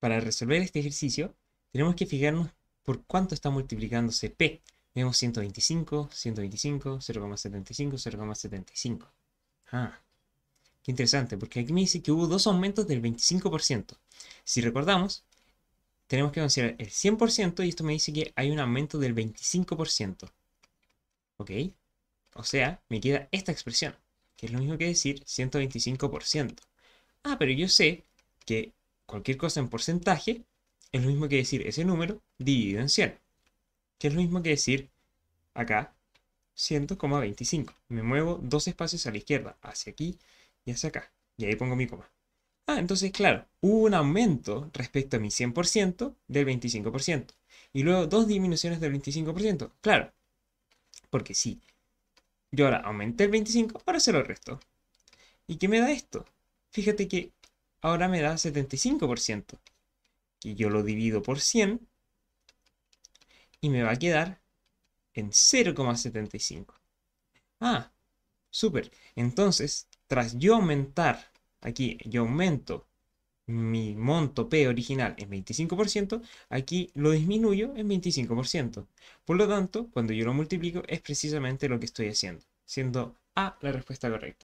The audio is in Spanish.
Para resolver este ejercicio, tenemos que fijarnos por cuánto está multiplicándose P. Tenemos 125, 125, 0,75, 0,75. Ah, qué interesante, porque aquí me dice que hubo dos aumentos del 25%. Si recordamos, tenemos que considerar el 100% y esto me dice que hay un aumento del 25%. ¿Ok? O sea, me queda esta expresión, que es lo mismo que decir 125%. Ah, pero yo sé que cualquier cosa en porcentaje es lo mismo que decir ese número dividido en 100. Que es lo mismo que decir acá 100,25. Me muevo dos espacios a la izquierda, hacia aquí y hacia acá. Y ahí pongo mi coma. Ah, entonces claro, hubo un aumento respecto a mi 100% del 25%. Y luego dos disminuciones del 25%. Claro, porque si Yo ahora aumenté el 25, ahora se lo resto. ¿Y qué me da esto? Fíjate que ahora me da 75%. Y yo lo divido por 100 y me va a quedar en 0,75. Ah, súper. Entonces, tras yo aumentar, aquí yo aumento mi monto P original en 25%, aquí lo disminuyo en 25%. Por lo tanto, cuando yo lo multiplico es precisamente lo que estoy haciendo, siendo A la respuesta correcta.